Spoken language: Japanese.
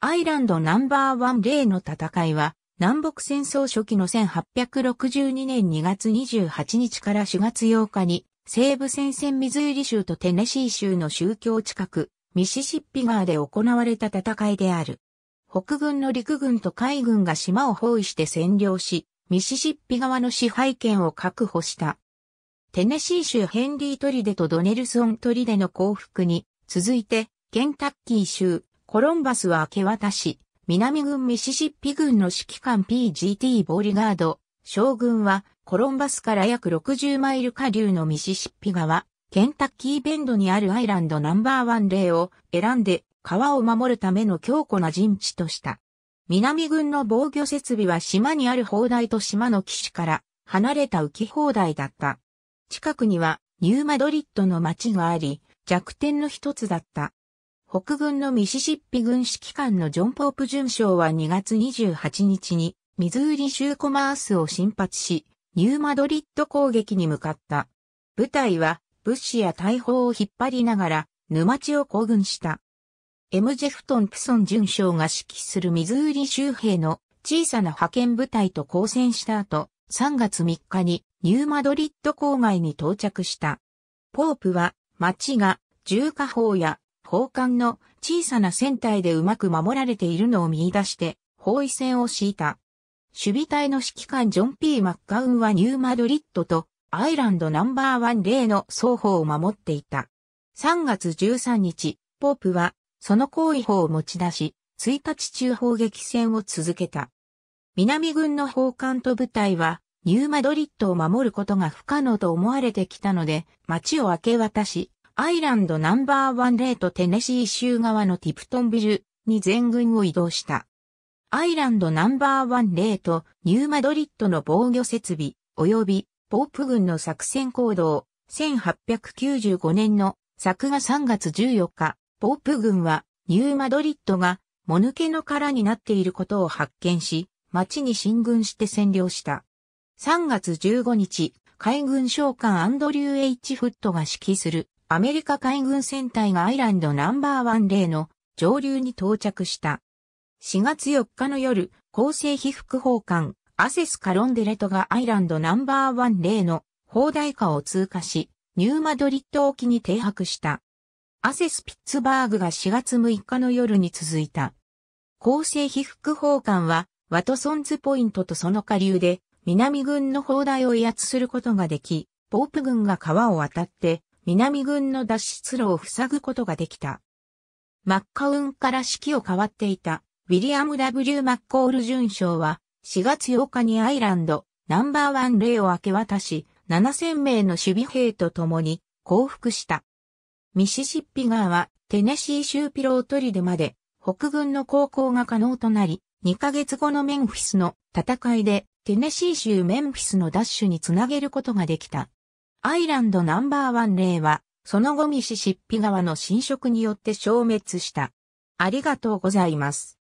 アイランドナンバーワン例の戦いは、南北戦争初期の1862年2月28日から4月8日に、西部戦線ミズーリ州とテネシー州の宗教近く、ミシシッピ川で行われた戦いである。北軍の陸軍と海軍が島を包囲して占領し、ミシシッピ川の支配権を確保した。テネシー州ヘンリートリデとドネルソントリデの降伏に、続いて、ケンタッキー州、コロンバスは明け渡し、南軍ミシシッピ軍の指揮官 PGT ボーリガード、将軍はコロンバスから約60マイル下流のミシシッピ川、ケンタッキーベンドにあるアイランドナンバーワン例を選んで川を守るための強固な陣地とした。南軍の防御設備は島にある砲台と島の岸から離れた浮き砲台だった。近くにはニューマドリッドの町があり、弱点の一つだった。北軍のミシシッピ軍指揮官のジョン・ポープ准将は2月28日に、ミズーリ州コマースを進発し、ニューマドリッド攻撃に向かった。部隊は、物資や大砲を引っ張りながら、沼地を行軍した。エム・ジェフトン・プソン准将が指揮するミズーリ州兵の小さな派遣部隊と交戦した後、3月3日にニューマドリッド郊外に到着した。ポープは町が重火砲や砲艦の小さな船体でうまく守られているのを見出して包囲戦を敷いた。守備隊の指揮官ジョン・ P・ マッカウンはニューマドリッドとアイランドナンバーワン例の双方を守っていた。3月13日、ポープはその行為法を持ち出し、1日中砲撃戦を続けた。南軍の砲艦と部隊はニューマドリッドを守ることが不可能と思われてきたので、街を明け渡し、アイランドナンバーワンレートテネシー州側のティプトンビルに全軍を移動した。アイランドナンバーワンレートニューマドリッドの防御設備及びポープ軍の作戦行動1895年の作画3月14日、ポープ軍はニューマドリッドがもぬけの殻になっていることを発見し、町に進軍して占領した。3月15日、海軍将官アンドリュー・エイチ・フットが指揮するアメリカ海軍戦隊がアイランドナンバーワン例の上流に到着した。4月4日の夜、厚生被覆法艦、アセス・カロンデレトがアイランドナンバーワン例の砲台下を通過し、ニューマドリッド沖に停泊した。アセス・ピッツバーグが4月6日の夜に続いた。厚生被覆法艦は、ワトソンズポイントとその下流で、南軍の砲台を威圧することができ、ポープ軍が川を渡って、南軍の脱出路を塞ぐことができた。マッカウンから指揮を変わっていた、ウィリアム W. マッコール准将は、4月8日にアイランド、ナンバーワン例を明け渡し、7000名の守備兵と共に降伏した。ミシシッピ川はテネシー州ピロートリデまで北軍の航行が可能となり、2ヶ月後のメンフィスの戦いでテネシー州メンフィスの奪取につなげることができた。アイランドナンバーワン例は、その後ミシシッピ川の浸食によって消滅した。ありがとうございます。